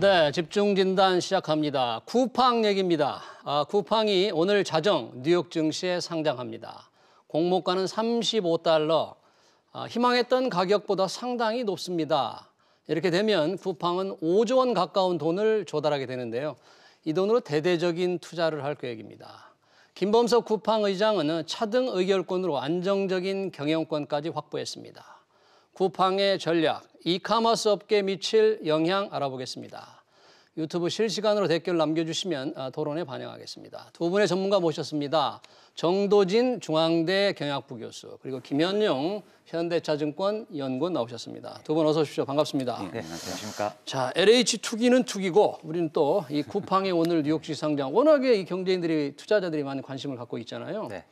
네, 집중 진단 시작합니다. 쿠팡 얘기입니다. 아, 쿠팡이 오늘 자정 뉴욕 증시에 상장합니다. 공모가는 35달러. 아, 희망했던 가격보다 상당히 높습니다. 이렇게 되면 쿠팡은 5조 원 가까운 돈을 조달하게 되는데요. 이 돈으로 대대적인 투자를 할 계획입니다. 김범석 쿠팡 의장은 차등 의결권으로 안정적인 경영권까지 확보했습니다. 쿠팡의 전략, 이카머스 업계에 미칠 영향 알아보겠습니다. 유튜브 실시간으로 댓글 남겨주시면 아, 토론에 반영하겠습니다. 두 분의 전문가 모셨습니다. 정도진 중앙대 경영학부 교수 그리고 김현용 현대차증권 연구원 나오셨습니다. 두 분 어서 오십시오. 반갑습니다. 네, 안녕하십니까. 자, LH 투기는 투기고 우리는 또 이 쿠팡의 오늘 뉴욕시 상장 워낙에 이 경제인들이 투자자들이 많은 관심을 갖고 있잖아요. 네.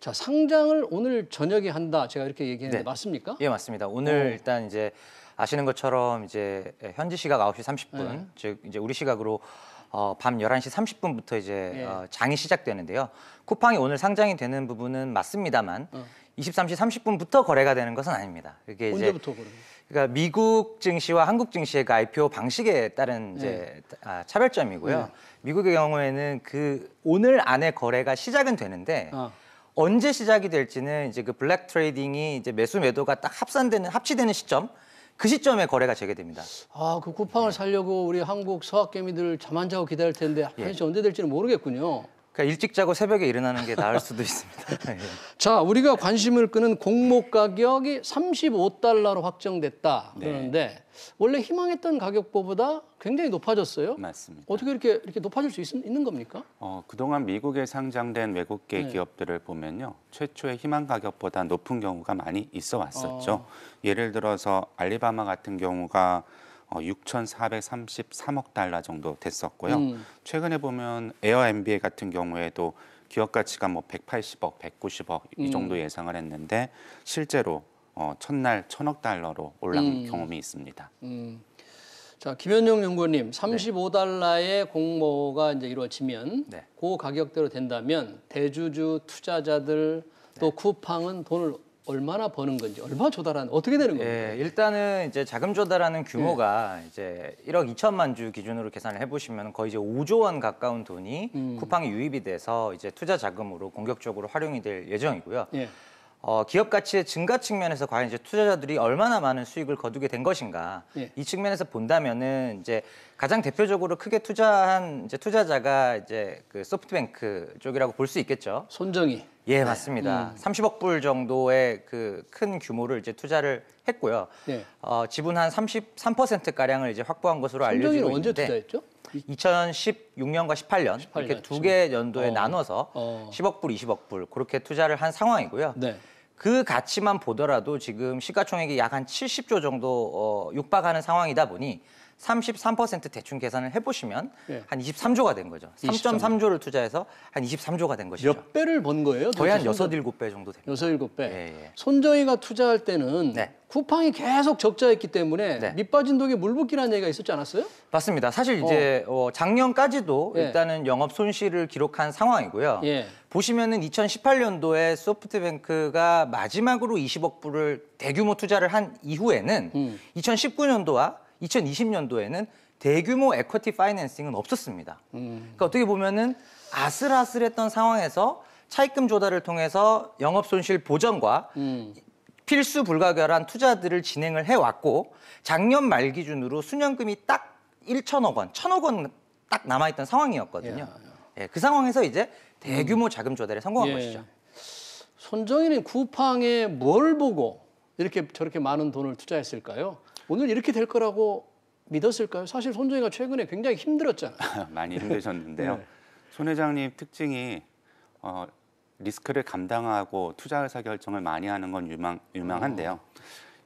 자 상장을 오늘 저녁에 한다 제가 이렇게 얘기했는데 네. 맞습니까? 예 맞습니다. 오늘 오. 어. 일단 이제 아시는 것처럼 이제 현지 시각 9시 30분 네. 즉 이제 우리 시각으로 어, 밤 11시 30분부터 이제 네. 어, 장이 시작되는데요. 쿠팡이 오늘 상장이 되는 부분은 맞습니다만 어. 23시 30분부터 거래가 되는 것은 아닙니다. 이게 이제 언제부터 그러면? 그러니까 미국 증시와 한국 증시의 그 IPO 방식에 따른 이제 네. 아, 차별점이고요. 네. 미국의 경우에는 그 오늘 안에 거래가 시작은 되는데. 아. 언제 시작이 될지는 이제 그 블랙 트레이딩이 이제 매수 매도가 딱 합산되는 합치되는 시점 그 시점에 거래가 재개됩니다. 아, 그 쿠팡을 살려고 우리 한국 서학개미들 잠안 자고 기다릴 텐데 한시 예. 언제 될지는 모르겠군요. 그러니까 일찍 자고 새벽에 일어나는 게 나을 수도 있습니다. 예. 자, 우리가 관심을 끄는 공모 가격이 35달러로 확정됐다. 그런데 네. 원래 희망했던 가격보다 굉장히 높아졌어요. 맞습니다. 어떻게 이렇게 이렇게 높아질 수 있, 는 겁니까? 어, 그동안 미국에 상장된 외국계 네. 기업들을 보면요. 최초의 희망 가격보다 높은 경우가 많이 있어 왔었죠. 어. 예를 들어서 알리바마 같은 경우가 어, 6,433억 달러 정도 됐었고요. 음. 최근에 보면 에어앤비에 같은 경우에도 기업 가치가 뭐 180억, 190억 이 음. 정도 음. 예상을 했는데 실제로 어, 첫날 1,000억 달러로 올라간 음. 경험이 있습니다. 음. 자, 김현영 연구원님, 35달러의 네. 공모가 이제 이루어지면 네. 그 가격대로 된다면 대주주 투자자들 또 네. 쿠팡은 돈을 얼마나 버는 건지 얼마 조달한 어떻게 되는 예, 겁니까? 예, 일단은 이제 자금 조달하는 규모가 예. 이제 1억 2천만 주 기준으로 계산을 해보시면 거의 이제 5조 원 가까운 돈이 음. 쿠팡에 유입이 돼서 이제 투자 자금으로 공격적으로 활용이 될 예정이고요. 예. 어, 기업 가치의 증가 측면에서 과연 이제 투자자들이 얼마나 많은 수익을 거두게 된 것인가 예. 이 측면에서 본다면은 이제 가장 대표적으로 크게 투자한 이제 투자자가 이제 그 소프트뱅크 쪽이라고 볼 수 있겠죠. 손정이. 예, 맞습니다. 네. 음. 30억 불 정도의 그 큰 규모를 이제 투자를 했고요. 네. 어, 지분 한33% 가량을 이제 확보한 것으로 알려지고 있는데. 손정이는 언제 투자했죠? 2016년과 18년, 18년 이렇게 두 개 연도에 어. 나눠서 어. 10억 불, 20억 불 그렇게 투자를 한 상황이고요. 네. 그 가치만 보더라도 지금 시가총액이 약 한 70조 정도 어, 육박하는 상황이다 보니 33% 대충 계산을 해보시면 예. 한 23조가 된 거죠. 3.3조를 투자해서 한 23조가 된 것이죠. 몇 배를 번 거예요? 거의 한 손저... 6, 7배 정도 됩니다. 6, 7배. 예, 예. 손정희가 투자할 때는 네. 쿠팡이 계속 적자였기 때문에 네. 밑빠진 독에 물 붓기라는 얘기가 있었지 않았어요? 맞습니다. 사실 어. 이제 어. 어 작년까지도 예. 일단은 영업 손실을 기록한 상황이고요. 예. 보시면은 2018년도에 소프트뱅크가 마지막으로 20억 불을 대규모 투자를 한 이후에는 음. 2019년도와 2020년도에는 대규모 에쿼티 파이낸싱은 없었습니다. 음. 그러니까 어떻게 보면은 아슬아슬했던 상황에서 차입금 조달을 통해서 영업 손실 보전과 음. 필수 불가결한 투자들을 진행을 해왔고 작년 말 기준으로 순연금이 딱 1천억 원, 1 천억 원 딱 남아있던 상황이었거든요. 예 예, 예, 예. 그 상황에서 이제 음. 대규모 음. 자금 조달에 성공한 예. 것이죠. 손정인는 쿠팡에 뭘 보고 이렇게 저렇게 많은 돈을 투자했을까요? 오늘 이렇게 될 거라고 믿었을까요? 사실 손정희가 최근에 굉장히 힘들었잖아요. 많이 힘드셨는데요. 네. 손 회장님 특징이 어, 리스크를 감당하고 투자 회사 결정을 많이 하는 건 유망, 유망한데요. 어.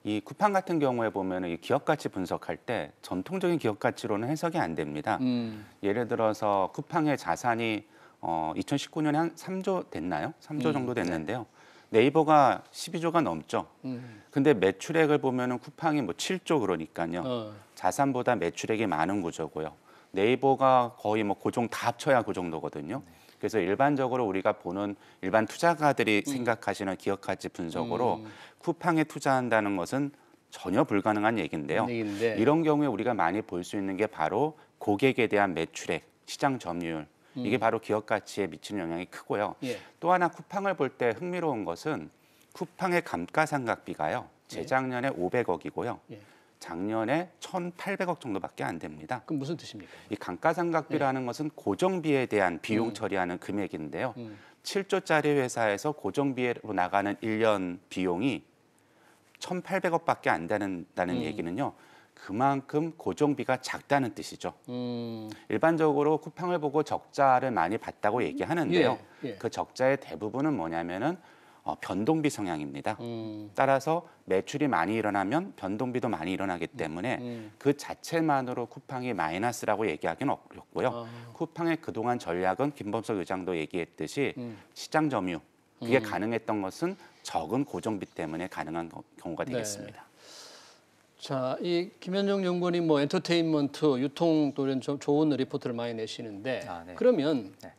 이 쿠팡 같은 경우에 보면 이 기업 가치 분석할 때 전통적인 기업 가치로는 해석이 안 됩니다. 음. 예를 들어서 쿠팡의 자산이 어, 2019년에 한 3조 됐나요? 3조 음. 정도 됐는데요. 네이버가 12조가 넘죠. 음. 근데 매출액을 보면은 쿠팡이 뭐 7조 그러니까요. 어. 자산보다 매출액이 많은 구조고요. 네이버가 거의 뭐 고정 다 합쳐야 그 정도거든요. 네. 음. 그래서 일반적으로 우리가 보는 일반 투자가들이 음. 생각하시는 기업 가치 분석으로 음, 음, 음. 쿠팡에 투자한다는 것은 전혀 불가능한 얘기인데요. 얘기인데. 이런 경우에 우리가 많이 볼 수 있는 게 바로 고객에 대한 매출액, 시장 점유율, 음. 이게 바로 기업 가치에 미치는 영향이 크고요. 예. 또 하나 쿠팡을 볼 때 흥미로운 것은 쿠팡의 감가상각비가요. 예. 재작년에 예. 500억이고요. 예. 작년에 1,800억 정도밖에 안 됩니다. 그럼 무슨 뜻입니까? 이 감가상각비라는 예. 것은 고정비에 대한 비용 음. 처리하는 금액인데요. 음. 7조짜리 회사에서 고정비로 나가는 1년 비용이 1,800억밖에 안 된다는 음. 얘기는요. 그만큼 고정비가 작다는 뜻이죠. 음. 일반적으로 쿠팡을 보고 적자를 많이 봤다고 얘기하는데요. 음. 예, 예. 그 적자의 대부분은 뭐냐면은 어, 변동비 성향입니다. 음. 따라서 매출이 많이 일어나면 변동비도 많이 일어나기 음. 때문에 음. 그 자체만으로 쿠팡이 마이너스라고 얘기하기는 어렵고요. 아. 쿠팡의 그동안 전략은 김범석 의장도 얘기했듯이 음. 시장 점유 그게 가능했던 것은 적은 고정비 때문에 가능한 경우가 네. 되겠습니다. 네. 자, 이 김현종 연구원이 뭐 엔터테인먼트, 유통 또는 런 좋은 리포트를 많이 내시는데 아, 네. 그러면 네.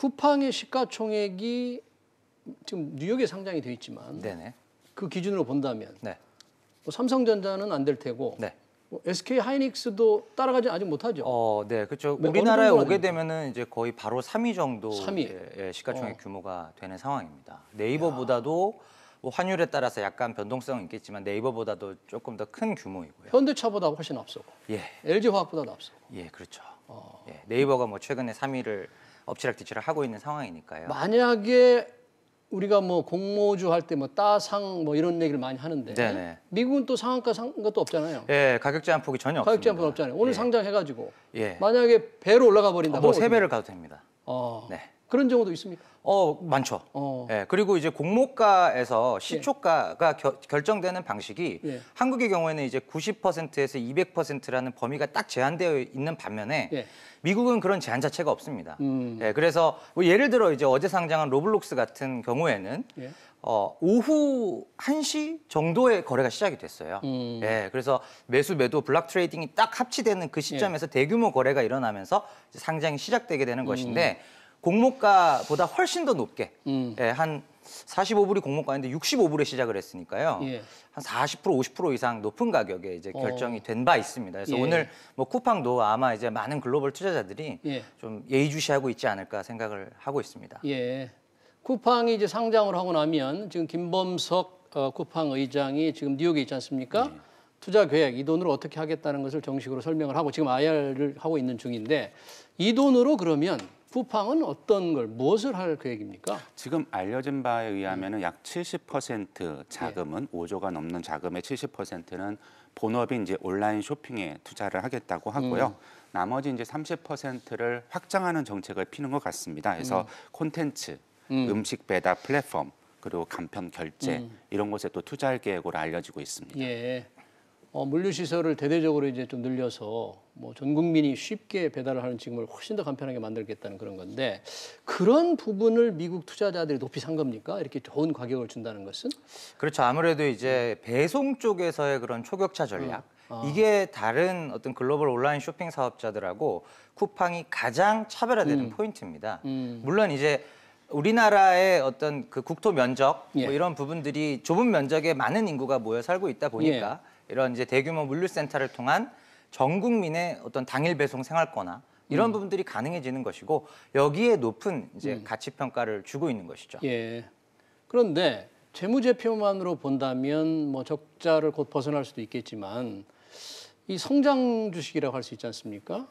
쿠팡의 시가총액이 지금 뉴욕에 상장이 돼 있지만 네네. 그 기준으로 본다면 네. 뭐 삼성전자는 안 될 테고 네. 뭐 SK 하이닉스도 따라가지 아직 못하죠. 어, 네, 그렇죠. 뭐 우리나라에 오게 되면은 이제 거의 바로 3위 정도 3위. 예, 예, 시가총액 어. 규모가 되는 상황입니다. 네이버보다도 야. 뭐 환율에 따라서 약간 변동성은 있겠지만 네이버보다도 조금 더 큰 규모이고요. 현대차보다 훨씬 앞서고. 예. LG화학보다 도 앞서고. 예, 그렇죠. 어. 예, 네이버가 뭐 최근에 3위를 엎치락뒤치락 하고 있는 상황이니까요. 만약에 우리가 뭐 공모주 할 때뭐 따상 뭐 이런 얘기를 많이 하는데 네네. 미국은 또 상한가 상한 것도 없잖아요. 예, 가격 제한 폭이 전혀 가격 없습니다. 가격 제한 폭 없잖아요. 오늘 예. 상장해가지고 예. 만약에 배로 올라가 버린다. 어, 아, 뭐세 배를 가도 됩니다. 어. 네. 그런 경우도 있습니까? 어 많죠. 어. 예, 그리고 이제 공모가에서 시초가가 예. 결정되는 방식이 예. 한국의 경우에는 이제 90%에서 200%라는 범위가 딱 제한되어 있는 반면에 예. 미국은 그런 제한 자체가 없습니다. 음. 예, 그래서 뭐 예를 들어 이제 어제 상장한 로블록스 같은 경우에는 예. 어, 오후 1시 정도에 거래가 시작이 됐어요. 음. 예, 그래서 매수 매도 블락 트레이딩이 딱 합치되는 그 시점에서 예. 대규모 거래가 일어나면서 상장이 시작되게 되는 음. 것인데. 공모가보다 훨씬 더 높게 음. 예, 한 45불이 공모가인데 65불에 시작을 했으니까요. 예. 한40% 50% 이상 높은 가격에 이제 어. 결정이 된 바 있습니다. 그래서 예. 오늘 뭐 쿠팡도 아마 이제 많은 글로벌 투자자들이 예. 좀 예의주시하고 있지 않을까 생각을 하고 있습니다. 예. 쿠팡이 이제 상장을 하고 나면 지금 김범석 어, 쿠팡 의장이 지금 뉴욕에 있지 않습니까? 예. 투자 계획 이 돈으로 어떻게 하겠다는 것을 정식으로 설명을 하고 지금 IR을 하고 있는 중인데 이 돈으로 그러면 부팡은 어떤 걸 무엇을 할 계획입니까? 지금 알려진 바에 의하면 약 70% 자금은 예. 5조가 넘는 자금의 70%는 본업인 이제 온라인 쇼핑에 투자를 하겠다고 하고요. 음. 나머지 이제 30%를 확장하는 정책을 피는 것 같습니다. 그래서 음. 콘텐츠, 음. 음식 배달 플랫폼 그리고 간편 결제 음. 이런 곳에 또 투자할 계획으로 알려지고 있습니다. 예. 어, 물류 시설을 대대적으로 이제 좀 늘려서 뭐전 국민이 쉽게 배달을 하는 지금을 훨씬 더 간편하게 만들겠다는 그런 건데 그런 부분을 미국 투자자들이 높이 산 겁니까? 이렇게 좋은 가격을 준다는 것은? 그렇죠. 아무래도 이제 음. 배송 쪽에서의 그런 초격차 전략 음. 아. 이게 다른 어떤 글로벌 온라인 쇼핑 사업자들하고 쿠팡이 가장 차별화되는 음. 포인트입니다. 음. 물론 이제 우리나라의 어떤 그 국토 면적 뭐 예. 뭐 이런 부분들이 좁은 면적에 많은 인구가 모여 살고 있다 보니까 예. 이런 이제 대규모 물류센터를 통한 전 국민의 어떤 당일 배송 생활권나 이런 음. 부분들이 가능해지는 것이고 여기에 높은 이제 음. 가치 평가를 주고 있는 것이죠. 예. 그런데 재무제표만으로 본다면 뭐 적자를 곧 벗어날 수도 있겠지만 이 성장 주식이라고 할 수 있지 않습니까?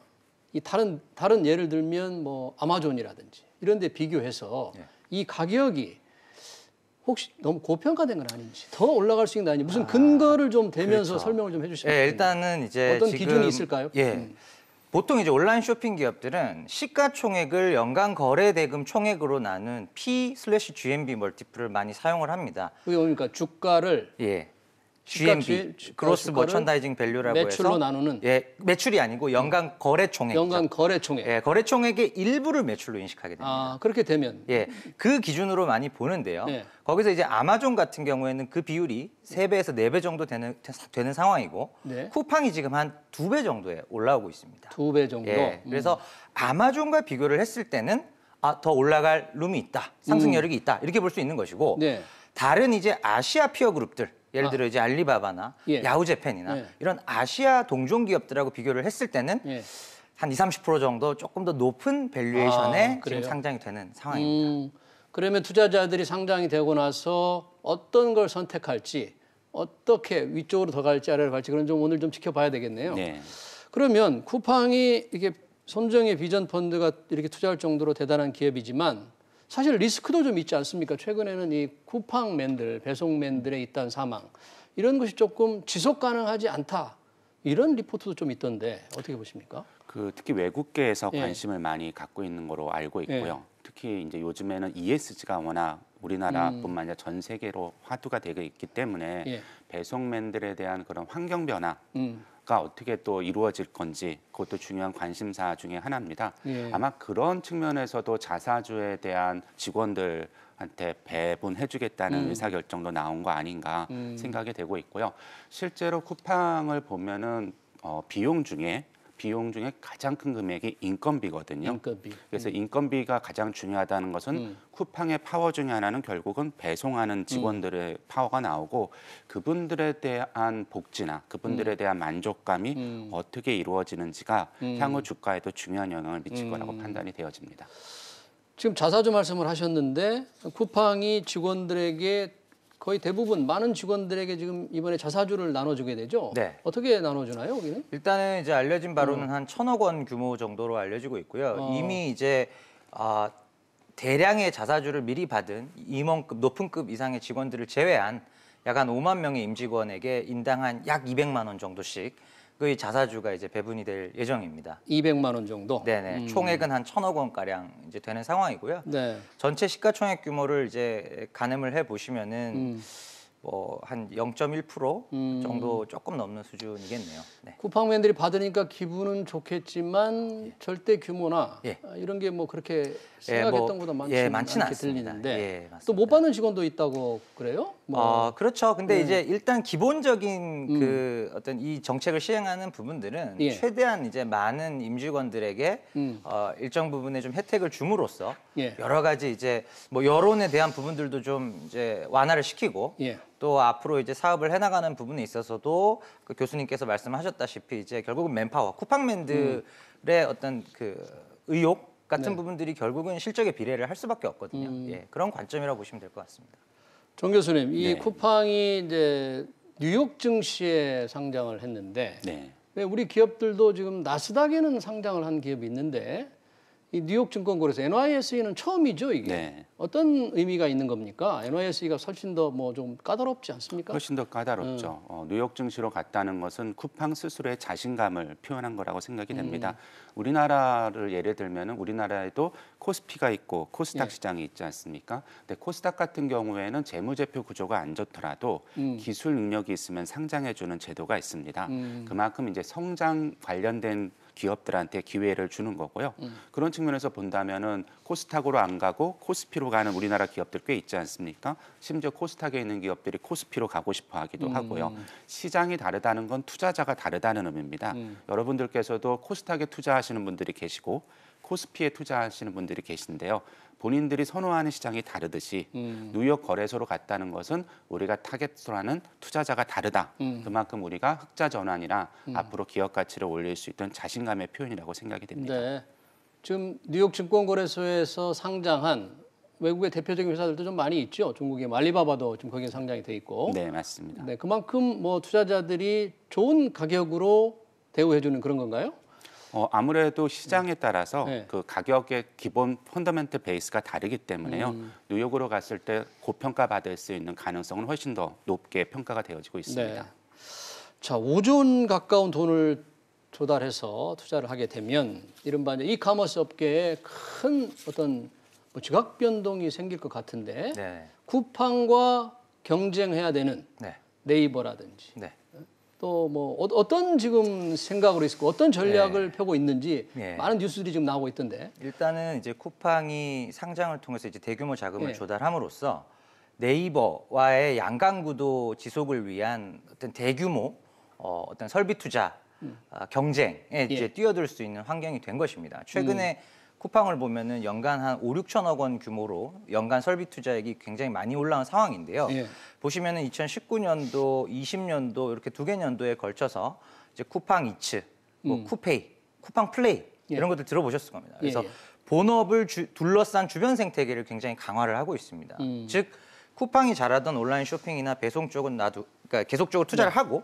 이 다른 다른 예를 들면 뭐 아마존이라든지 이런 데 비교해서 예. 이 가격이 혹시 너무 고평가된 건 아닌지 더 올라갈 수 있는 아닌지 무슨 아, 근거를 좀 대면서 그렇죠. 설명을 좀 해주시면 예, 일단은 이제 어떤 지금, 기준이 있을까요? 예. 음. 보통 이제 온라인 쇼핑 기업들은 시가총액을 연간 거래 대금 총액으로 나눈 P/GMB 멀티플을 많이 사용을 합니다. 그러니까 주가를 예. GMB 그로스 머천다이징 밸류라고 매출로 해서 나누는 예, 매출이 아니고 연간 거래 총액 연간 거래 총액. 예, 거래 총액의 일부를 매출로 인식하게 됩니다. 아, 그렇게 되면 예. 그 기준으로 많이 보는데요. 네. 거기서 이제 아마존 같은 경우에는 그 비율이 세배에서네 배 정도 되는 되는 상황이고 네. 쿠팡이 지금 한 두 배 정도에 올라오고 있습니다. 두 배 정도. 예, 음. 그래서 음. 아마존과 비교를 했을 때는 아, 더 올라갈 룸이 있다. 상승 음. 여력이 있다. 이렇게 볼 수 있는 것이고 네. 다른 이제 아시아 피어 그룹들 예를 아. 들어 이제 알리바바나 예. 야후재팬이나 예. 이런 아시아 동종 기업들하고 비교를 했을 때는 예. 한 20, 30% 정도 조금 더 높은 밸류에이션에 아, 지금 상장이 되는 상황입니다. 음, 그러면 투자자들이 상장이 되고 나서 어떤 걸 선택할지 어떻게 위쪽으로 더 갈지 아래로 갈지 그런 좀 오늘 좀 지켜봐야 되겠네요. 네. 그러면 쿠팡이 이게 손정의 비전 펀드가 이렇게 투자할 정도로 대단한 기업이지만 사실 리스크도 좀 있지 않습니까? 최근에는 이 쿠팡맨들, 배송맨들의 있던 사망 이런 것이 조금 지속 가능하지 않다. 이런 리포트도 좀 있던데 어떻게 보십니까? 그 특히 외국계에서 예. 관심을 많이 갖고 있는 거로 알고 예. 있고요. 예. 특히 이제 요즘에는 ESG가 워낙 우리나라뿐만 음. 아니라 전 세계로 화두가 되고 있기 때문에 예. 배송맨들에 대한 그런 환경 변화 음. 가 어떻게 또 이루어질 건지 그것도 중요한 관심사 중의 하나입니다. 예. 아마 그런 측면에서도 자사주에 대한 직원들 한테 배분해주겠다는 음. 의사결정도 나온 거 아닌가 음. 생각이 되고 있고요. 실제로 쿠팡을 보면은 어, 비용 중에 비용 중에 가장 큰 금액이 인건비거든요. 인건비. 그래서 음. 인건비가 가장 중요하다는 것은 음. 쿠팡의 파워 중에 하나는 결국은 배송하는 음. 직원들의 음. 파워가 나오고 그분들에 대한 복지나 그분들에 음. 대한 만족감이 음. 어떻게 이루어지는지가 향후 주가에도 중요한 영향을 미칠 거라고 판단이 되어집니다. 지금 자사주 말씀을 하셨는데 쿠팡이 직원들에게 거의 대부분 많은 직원들에게 지금 이번에 자사주를 나눠주게 되죠. 네. 어떻게 나눠주나요, 여기는? 일단은 이제 알려진 바로는 음. 한 천억 원 규모 정도로 알려지고 있고요. 어. 이미 이제 아, 대량의 자사주를 미리 받은 임원급 높은 급 이상의 직원들을 제외한 약 한 5만 명의 임직원에게 인당 한 약 200만 원 정도씩 의 그 자사주가 이제 배분이 될 예정입니다. 200만 원 정도. 네네. 음. 총액은 한 천억 원 가량 이제 되는 상황이고요. 네. 전체 시가총액 규모를 이제 가늠을 해 보시면은 음. 뭐한0.1% 음. 정도 조금 넘는 수준이겠네요. 네. 쿠팡맨들이 받으니까 기분은 좋겠지만 예. 절대 규모나 예. 아, 이런 게 뭐 그렇게 예, 생각했던 예, 뭐, 보다 많지 예, 많지는 않습니다. 들리는데 예, 또 못 받는 직원도 있다고 그래요? 뭐. 어, 그렇죠. 근데 네. 이제 일단 기본적인 음. 그 어떤 이 정책을 시행하는 부분들은 예. 최대한 이제 많은 임직원들에게 음. 어, 일정 부분에좀 혜택을 줌으로써 여러 가지 이제 뭐 여론에 대한 부분들도 좀 이제 완화를 시키고 또 앞으로 이제 사업을 해나가는 부분에 있어서도 그 교수님께서 말씀하셨다시피 이제 결국은 맨파워, 쿠팡맨들의 음. 어떤 그 의욕 같은 네. 부분들이 결국은 실적에 비례를 할 수밖에 없거든요. 음. 예, 그런 관점이라고 보시면 될 것 같습니다. 정 교수님, 이 네. 쿠팡이 이제 뉴욕 증시에 상장을 했는데 네. 우리 기업들도 지금 나스닥에는 상장을 한 기업이 있는데 이 뉴욕 증권거래소 NYSE는 처음이죠 이게 네. 어떤 의미가 있는 겁니까? NYSE가 훨씬 더 뭐 좀 까다롭지 않습니까? 훨씬 더 까다롭죠. 음. 어, 뉴욕 증시로 갔다는 것은 쿠팡 스스로의 자신감을 표현한 거라고 생각이 음. 됩니다. 음. 우리나라를 예를 들면은 우리나라에도 코스피가 있고 코스닥 예. 시장이 있지 않습니까? 근데 코스닥 같은 경우에는 재무제표 구조가 안 좋더라도 음. 기술 능력이 있으면 상장해주는 제도가 있습니다. 음. 그만큼 이제 성장 관련된 기업들한테 기회를 주는 거고요. 음. 그런 측면에서 본다면은 코스닥으로 안 가고 코스피로 가는 우리나라 기업들 꽤 있지 않습니까? 심지어 코스닥에 있는 기업들이 코스피로 가고 싶어 하기도 음. 하고요. 시장이 다르다는 건 투자자가 다르다는 의미입니다. 음. 여러분들께서도 코스닥에 투자하시는 분들이 계시고 코스피에 투자하시는 분들이 계신데요. 본인들이 선호하는 시장이 다르듯이 음. 뉴욕 거래소로 갔다는 것은 우리가 타겟으로 하는 투자자가 다르다. 음. 그만큼 우리가 흑자 전환이나 음. 앞으로 기업 가치를 올릴 수 있던 자신감의 표현이라고 생각이 됩니다. 네. 지금 뉴욕 증권거래소에서 상장한 외국의 대표적인 회사들도 좀 많이 있죠. 중국의 말리바바도 지금 거기에 상장이 돼 있고. 네, 맞습니다. 네, 그만큼 뭐 투자자들이 좋은 가격으로 대우해주는 그런 건가요? 어, 아무래도 시장에 네. 따라서 네. 그 가격의 기본 펀더멘트 베이스가 다르기 때문에요. 음. 음. 뉴욕으로 갔을 때 고평가 받을 수 있는 가능성은 훨씬 더 높게 평가가 되어지고 네. 있습니다. 네. 자, 5조 원 가까운 돈을 조달해서 투자를 하게 되면 이른바 이제 이커머스 업계에 큰 어떤 뭐 지각 변동이 생길 것 같은데 네. 쿠팡과 경쟁해야 되는 네. 네이버라든지 네. 또뭐 어, 어떤 지금 생각으로 있고 어떤 전략을 네. 펴고 있는지 네. 많은 뉴스들이 지금 나오고 있던데. 일단은 이제 쿠팡이 상장을 통해서 이제 대규모 자금을 네. 조달함으로써 네이버와의 양강구도 지속을 위한 어떤 대규모 어, 어떤 설비 투자 음. 어, 경쟁에 예. 이제 뛰어들 수 있는 환경이 된 것입니다. 최근에 음. 쿠팡을 보면은 연간 한 5, 6천억 원 규모로 연간 설비 투자액이 굉장히 많이 올라온 상황인데요. 예. 보시면은 2019년도, 20년도 이렇게 두 개 년도에 걸쳐서 이제 쿠팡 이츠, 뭐 음. 쿠페이, 쿠팡 플레이 예. 이런 것들 들어보셨을 겁니다. 예, 그래서 예. 본업을 주, 둘러싼 주변 생태계를 굉장히 강화를 하고 있습니다. 음. 즉 쿠팡이 잘하던 온라인 쇼핑이나 배송 쪽은 나도 그러니까 계속적으로 투자를 네. 하고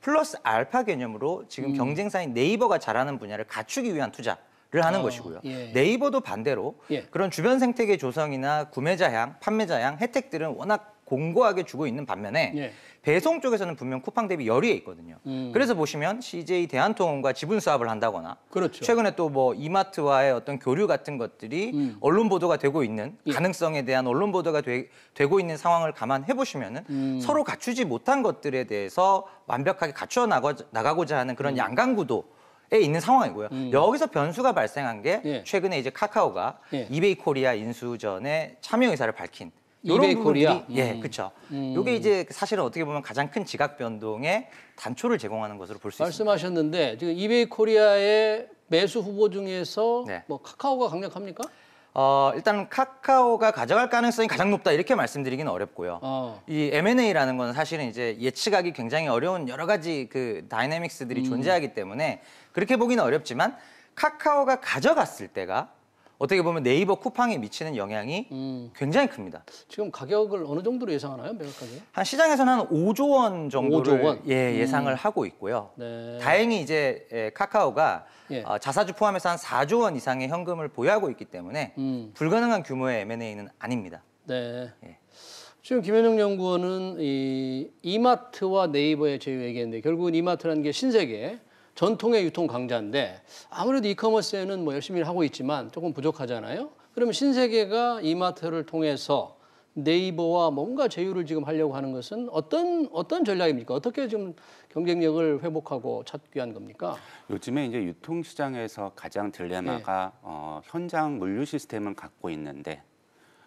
플러스 알파 개념으로 지금 음. 경쟁사인 네이버가 잘하는 분야를 갖추기 위한 투자 조사를 하는 어, 것이고요. 예, 예. 네이버도 반대로 예. 그런 주변 생태계 조성이나 구매자향, 판매자향 혜택들은 워낙 공고하게 주고 있는 반면에 예. 배송 쪽에서는 분명 쿠팡 대비 열의에 있거든요. 음. 그래서 보시면 CJ 대한통운과 지분 수합을 한다거나 그렇죠. 최근에 또 뭐 이마트와의 어떤 교류 같은 것들이 음. 언론 보도가 되고 있는 예. 가능성에 대한 언론 보도가 되, 고 있는 상황을 감안해 보시면은 음. 서로 갖추지 못한 것들에 대해서 완벽하게 갖춰 나가, 나가고자 하는 그런 음. 양강구도 에 있는 상황이고요. 음. 여기서 변수가 발생한 게 예. 최근에 이제 카카오가 예. 이베이 코리아 인수전에 참여 의사를 밝힌 이베이 코리아 예, 음. 예, 그렇죠. 음. 이게 이제 사실은 어떻게 보면 가장 큰 지각 변동의 단초를 제공하는 것으로 볼 수 있습니다. 말씀하셨는데 지금 이베이 코리아의 매수 후보 중에서 네. 뭐 카카오가 강력합니까? 어, 일단 카카오가 가져갈 가능성이 가장 높다 이렇게 말씀드리기는 어렵고요. 어. 이 M&A라는 건 사실은 이제 예측하기 굉장히 어려운 여러 가지 그 다이내믹스들이 음. 존재하기 때문에 그렇게 보기는 어렵지만 카카오가 가져갔을 때가 어떻게 보면 네이버 쿠팡에 미치는 영향이 음. 굉장히 큽니다. 지금 가격을 어느 정도로 예상하나요, 매각 가격? 한 시장에서는 한 5조 원 정도를 5조 원? 예, 음. 예상을 음. 하고 있고요. 네. 다행히 이제 예, 카카오가 예. 어, 자사주 포함해서 한 4조 원 이상의 현금을 보유하고 있기 때문에 음. 불가능한 규모의 M&A는 아닙니다. 네. 예. 지금 김현영 연구원은 이 이마트와 네이버의 제휴 얘기했는데 결국은 이마트라는 게 신세계 전통의 유통 강자인데 아무래도 이커머스에는 뭐 열심히 하고 있지만 조금 부족하잖아요. 그러면 신세계가 이마트를 통해서 네이버와 뭔가 제휴를 지금 하려고 하는 것은 어떤 어떤 전략입니까? 어떻게 지금 경쟁력을 회복하고 찾기 위한 겁니까? 요즘에 이제 유통 시장에서 가장 딜레마가 네. 어, 현장 물류 시스템은 갖고 있는데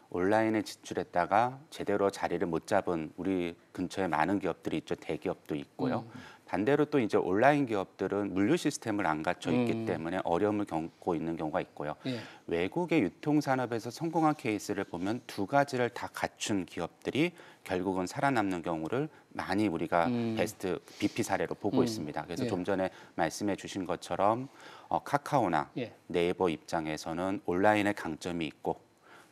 온라인에 진출했다가 제대로 자리를 못 잡은 우리 근처에 많은 기업들이 있죠. 대기업도 있고요. 음. 반대로 또 이제 온라인 기업들은 물류 시스템을 안 갖춰 있기 음. 때문에 어려움을 겪고 있는 경우가 있고요. 예. 외국의 유통 산업에서 성공한 케이스를 보면 두 가지를 다 갖춘 기업들이 결국은 살아남는 경우를 많이 우리가 음. 베스트 BP 사례로 보고 음. 있습니다. 그래서 예. 좀 전에 말씀해 주신 것처럼 어, 카카오나 예. 네이버 입장에서는 온라인의 강점이 있고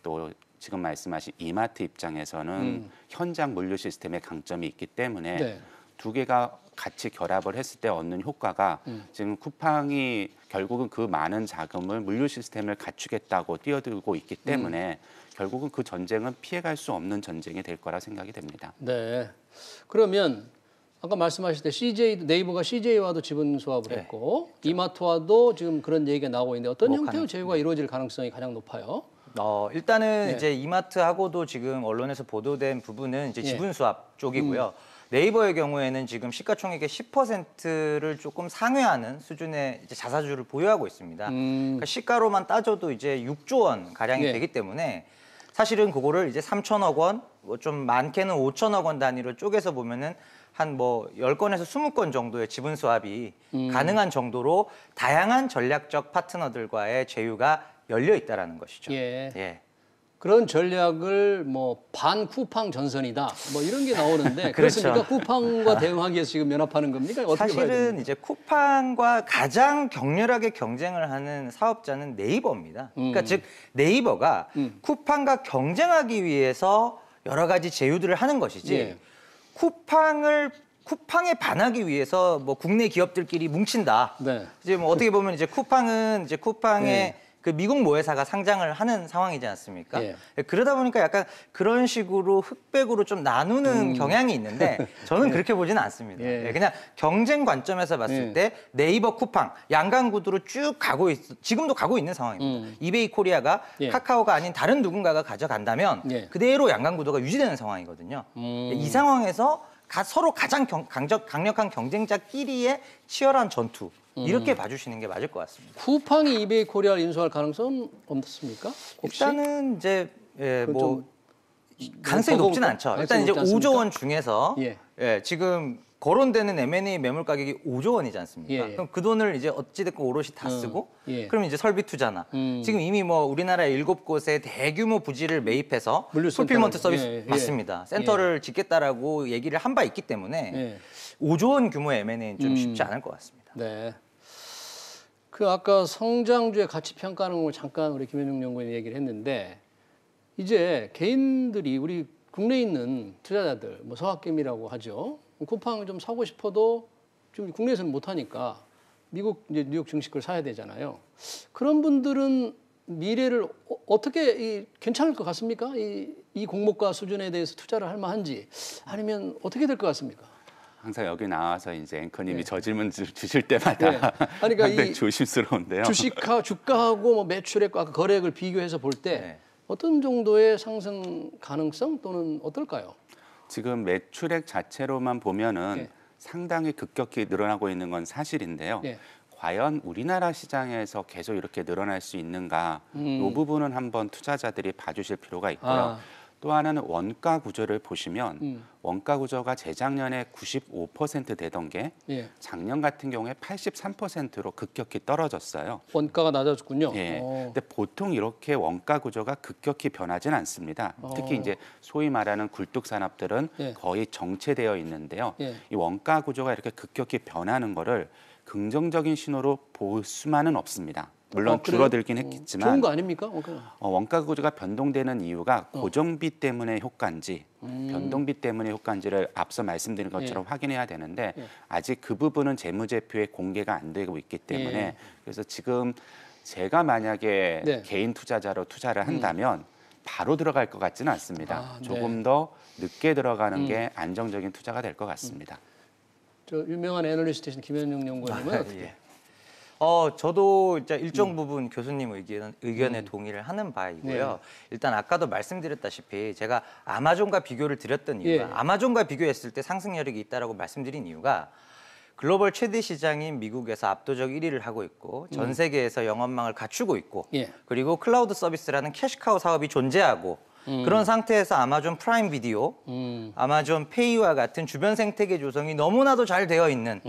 또 지금 말씀하신 이마트 입장에서는 음. 현장 물류 시스템의 강점이 있기 때문에 네. 두 개가 같이 결합을 했을 때 얻는 효과가 음. 지금 쿠팡이 결국은 그 많은 자금을 물류 시스템을 갖추겠다고 뛰어들고 있기 때문에 음. 결국은 그 전쟁은 피해갈 수 없는 전쟁이 될 거라 생각이 됩니다. 네. 그러면 아까 말씀하실 때 CJ 네이버가 CJ와도 지분 수합을 네. 했고 그렇죠. 이마트와도 지금 그런 얘기가 나오고 있는데 어떤 뭐 형태의 가능... 제휴가 네. 이루어질 가능성이 가장 높아요? 어, 일단은 네. 이제 이마트하고도 지금 언론에서 보도된 부분은 이제 예. 지분 수합 네. 쪽이고요. 음. 네이버의 경우에는 지금 시가총액의 10%를 조금 상회하는 수준의 이제 자사주를 보유하고 있습니다. 음. 그러니까 시가로만 따져도 이제 6조 원 가량이 예. 되기 때문에 사실은 그거를 이제 3천억 원, 뭐 좀 많게는 5천억 원 단위로 쪼개서 보면은 한 뭐 10건에서 20건 정도의 지분 수합이 음. 가능한 정도로 다양한 전략적 파트너들과의 제휴가 열려 있다라는 것이죠. 예. 예. 그런 전략을 뭐 반쿠팡 전선이다 뭐 이런 게 나오는데 그렇죠. 그렇습니까? 쿠팡과 대응하기 위해서 지금 연합하는 겁니까? 사실은 이제 쿠팡과 가장 격렬하게 경쟁을 하는 사업자는 네이버입니다. 음. 그러니까 즉 네이버가 음. 쿠팡과 경쟁하기 위해서 여러 가지 제휴들을 하는 것이지 예. 쿠팡을 쿠팡에 반하기 위해서 뭐 국내 기업들끼리 뭉친다. 네. 이제 뭐 어떻게 보면 이제 쿠팡은 이제 쿠팡의 네. 그 미국 모회사가 상장을 하는 상황이지 않습니까? 예. 예. 그러다 보니까 약간 그런 식으로 흑백으로 좀 나누는 음. 경향이 있는데 저는 예. 그렇게 보지는 않습니다. 예. 예. 그냥 경쟁 관점에서 봤을 예. 때 네이버 쿠팡 양강 구두로쭉 가고 있 지금도 가고 있는 상황입니다. 음. 이베이 코리아가 카카오가 아닌 다른 누군가가 가져간다면 그대로 양강 구도가 유지되는 상황이거든요. 음. 이 상황에서 가, 서로 가장 경, 강력, 강력한 경쟁자끼리의 치열한 전투 이렇게 음. 봐주시는 게 맞을 것 같습니다. 쿠팡이 이베이 코리아를 인수할 가능성 은 없습니까? 혹시? 일단은 이제 예, 뭐 가능성이 높지는 않죠. 일단 이제 5조 원 중에서 예. 예. 지금 거론되는 M&A 매물 가격이 5조 원이지 않습니까? 예. 그럼 그 돈을 이제 어찌됐건 오롯이 다 어, 쓰고 음. 그럼 이제 설비 투자나 음. 지금 이미 뭐 우리나라 일곱 곳에 대규모 부지를 매입해서 풀필먼트 서비스 맞습니다. 예, 예. 센터를 짓겠다라고 얘기를 한 바 있기 때문에 5조 원 규모의 M&A는 좀 음. 쉽지 않을 것 같습니다. 네. 그 아까 성장주의 가치 평가하는 걸 잠깐 우리 김현중 연구원이 얘기를 했는데 이제 개인들이 우리 국내에 있는 투자자들 뭐 서학김이라고 하죠. 쿠팡을 좀 사고 싶어도 지금 국내에서는 못 하니까 미국 이제 뉴욕 증식을 사야 되잖아요. 그런 분들은 미래를 어, 어떻게 이, 괜찮을 것 같습니까? 이, 이 공모가 수준에 대해서 투자를 할 만한지 아니면 어떻게 될 것 같습니까? 항상 여기 나와서 이제 앵커님이 네. 저 질문 주, 주실 때마다 네. 아니, 그러니까 조심스러운데요. 주식하 주가하고 뭐 매출액과 그 거래액을 비교해서 볼때 네. 어떤 정도의 상승 가능성 또는 어떨까요? 지금 매출액 자체로만 보면은 네. 상당히 급격히 늘어나고 있는 건 사실인데요. 네. 과연 우리나라 시장에서 계속 이렇게 늘어날 수 있는가 음. 이 부분은 한번 투자자들이 봐주실 필요가 있고요. 아. 또 하나는 원가 구조를 보시면 음. 원가 구조가 재작년에 95% 되던 게 예. 작년 같은 경우에 83%로 급격히 떨어졌어요. 원가가 낮아졌군요. 예. 어. 근데 보통 이렇게 원가 구조가 급격히 변하진 않습니다. 오. 어. 특히 이제 소위 말하는 굴뚝 산업들은 예. 거의 정체되어 있는데요. 예. 이 원가 구조가 이렇게 급격히 변하는 거를 긍정적인 신호로 볼 수만은 없습니다. 물론 아, 줄어들긴 어. 했겠지만 좋은 거 아닙니까? 어, 어 원가 구조가 변동되는 이유가 어. 고정비 때문에 효과인지 음. 변동비 때문에 효과인지를 앞서 말씀드린 것처럼 예. 확인해야 되는데 예. 아직 그 부분은 재무제표에 공개가 안 되고 있기 때문에 예. 그래서 지금 제가 만약에 네. 개인 투자자로 투자를 음. 한다면 음. 바로 들어갈 것 같지는 않습니다. 아, 네. 조금 네. 더 늦게 들어가는 음. 게 안정적인 투자가 될 것 같습니다. 음. 저 유명한 애널리스트이신 김현중 연구원님은 아, 예. 어, 저도 이제 일정 음. 부분 교수님 의견, 의견에 음. 동의를 하는 바이고요. 네. 일단 아까도 말씀드렸다시피 제가 아마존과 비교를 드렸던 이유가 예. 아마존과 비교했을 때 상승 여력이 있다라고 말씀드린 이유가 글로벌 최대 시장인 미국에서 압도적 1위를 하고 있고 전 음. 세계에서 영업망을 갖추고 있고 예. 그리고 클라우드 서비스라는 캐시카우 사업이 존재하고 그런 상태에서 아마존 프라임 비디오, 아마존 페이와 같은 주변 생태계 조성이 너무나도 잘 되어 있는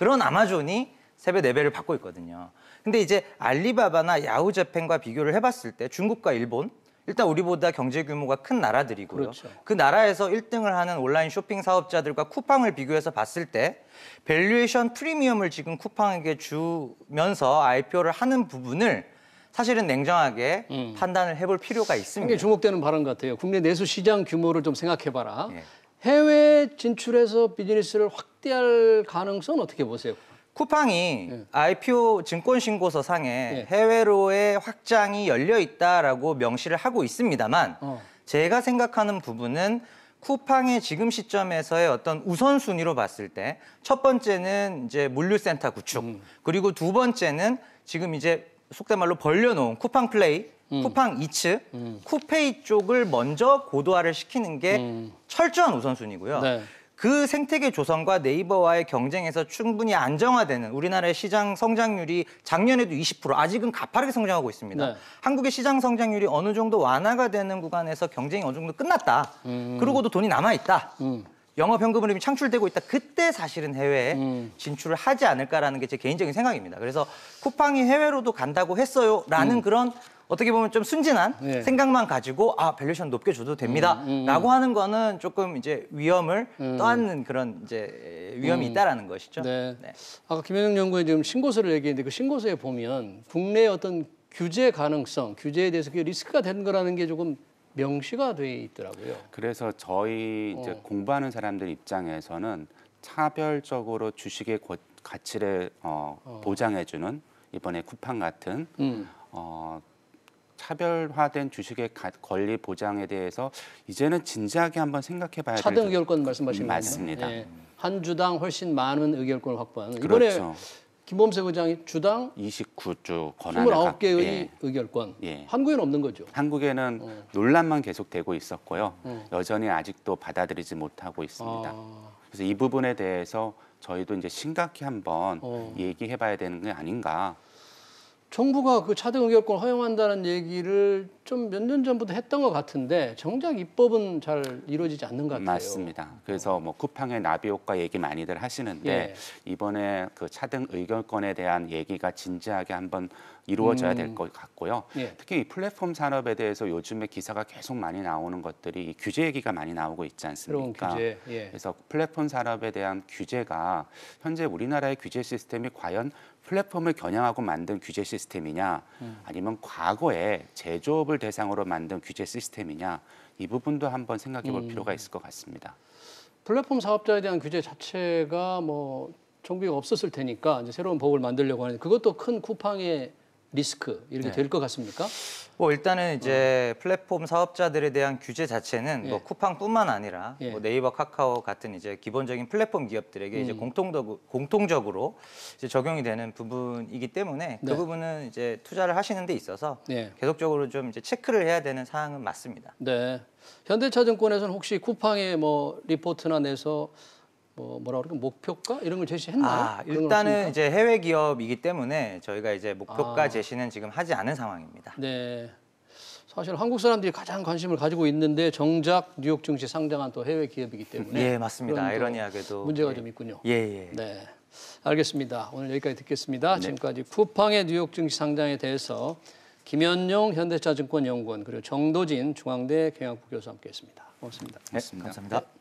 그런 아마존이 세배 네배를 받고 있거든요. 근데 이제 알리바바나 야후재팬과 비교를 해봤을 때 중국과 일본 일단 우리보다 경제 규모가 큰 나라들이고요. 그렇죠. 그 나라에서 1등을 하는 온라인 쇼핑 사업자들과 쿠팡을 비교해서 봤을 때 밸류에이션 프리미엄을 지금 쿠팡에게 주면서 IPO를 하는 부분을 사실은 냉정하게 음. 판단을 해볼 필요가 있습니다. 이게 주목되는 발언 같아요. 국내 내수 시장 규모를 좀 생각해봐라. 예. 해외 진출해서 비즈니스를 확대할 가능성은 어떻게 보세요? 쿠팡이 예. IPO 증권 신고서 상에 예. 해외로의 확장이 열려 있다라고 명시를 하고 있습니다만 어. 제가 생각하는 부분은 쿠팡의 지금 시점에서의 어떤 우선순위로 봤을 때 첫 번째는 이제 물류센터 구축 음. 그리고 두 번째는 지금 이제 속된 말로 벌려놓은 쿠팡 플레이 음. 쿠팡 이츠 음. 쿠페이 쪽을 먼저 고도화를 시키는 게 음. 철저한 우선순위고요. 네. 그 생태계 조성과 네이버와의 경쟁에서 충분히 안정화되는 우리나라의 시장 성장률이 작년에도 20% 아직은 가파르게 성장하고 있습니다. 네. 한국의 시장 성장률이 어느 정도 완화가 되는 구간에서 경쟁이 어느 정도 끝났다. 음. 그러고도 돈이 남아 있다. 음. 영업 현금 흐름이 창출되고 있다. 그때 사실은 해외에 음. 진출을 하지 않을까라는 게 제 개인적인 생각입니다. 그래서 쿠팡이 해외로도 간다고 했어요라는 음. 그런 어떻게 보면 좀 순진한 네. 생각만 가지고 아 밸류션 높게 줘도 됩니다라고 음, 음, 음. 하는 거는 조금 이제 위험을 음. 음. 떠안는 그런 이제 위험이 음. 있다라는 것이죠. 네. 네. 아까 김현영 연구원 지금 신고서를 얘기했는데 그 신고서에 보면 국내 어떤 규제 가능성, 규제에 대해서 그게 리스크가 되는 거라는 게 조금 명시가 돼 있더라고요. 그래서 저희 이제 어. 공부하는 사람들 입장에서는 차별적으로 주식의 고, 가치를 어, 어. 보장해주는 이번에 쿠팡 같은 어, 차별화된 주식의 권리 보장에 대해서 이제는 진지하게 한번 생각해 봐야 될 차등 의결권 말씀하시는 거죠? 맞습니다. 예. 한 주당 훨씬 많은 의결권을 확보하는 이번에 그렇죠. 김범세 의장이 주당 29주 권한을 29개의 예. 의결권. 예. 한국에는 없는 거죠. 한국에는 어. 논란만 계속되고 있었고요. 어. 여전히 아직도 받아들이지 못하고 있습니다. 아. 그래서 이 부분에 대해서 저희도 이제 심각히 한번 어. 얘기해 봐야 되는 게 아닌가 정부가 그 차등 의결권 허용한다는 얘기를 좀 몇 년 전부터 했던 것 같은데 정작 입법은 잘 이루어지지 않는 것 같아요. 맞습니다. 그래서 뭐 쿠팡의 나비 효과 얘기 많이들 하시는데 예. 이번에 그 차등 의결권에 대한 얘기가 진지하게 한번 이루어져야 될것 음. 같고요. 예. 특히 이 플랫폼 산업에 대해서 요즘에 기사가 계속 많이 나오는 것들이 규제 얘기가 많이 나오고 있지 않습니까? 규제, 예. 그래서 플랫폼 산업에 대한 규제가 현재 우리나라의 규제 시스템이 과연 플랫폼을 겨냥하고 만든 규제 시스템이냐 음. 아니면 과거에 제조업을 대상으로 만든 규제 시스템이냐 이 부분도 한번 생각해 볼 음. 필요가 있을 것 같습니다. 플랫폼 사업자에 대한 규제 자체가 뭐 정비가 없었을 테니까 이제 새로운 법을 만들려고 하는 그것도 큰 쿠팡의 리스크 이렇게 네. 될것 같습니까? 뭐 일단은 이제 어. 플랫폼 사업자들에 대한 규제 자체는 뭐 예. 뭐 쿠팡뿐만 아니라 예. 뭐 네이버, 카카오 같은 이제 기본적인 플랫폼 기업들에게 음. 이제 공통적 공통적으로 이제 적용이 되는 부분이기 때문에 그 네. 그 부분은 이제 투자를 하시는 데 있어서 예. 계속적으로 좀 이제 체크를 해야 되는 사항은 맞습니다. 네. 현대차증권에서는 혹시 쿠팡에 뭐 리포트나 내서 뭐 뭐라 그럴까 목표가 이런 걸 제시했나요? 아, 일단은 이제 해외 기업이기 때문에 저희가 이제 목표가 아. 제시는 지금 하지 않은 상황입니다. 네. 사실 한국 사람들이 가장 관심을 가지고 있는데 정작 뉴욕 증시 상장한 또 해외 기업이기 때문에 예 맞습니다 아이러니하게도 문제가 예. 좀 있군요 예예 예. 네 알겠습니다 오늘 여기까지 듣겠습니다 네. 지금까지 쿠팡의 뉴욕 증시 상장에 대해서 김현용 현대차증권 연구원 그리고 정도진 중앙대 경영부 학 교수 와 함께했습니다 고맙습니다, 고맙습니다. 네, 감사합니다. 네.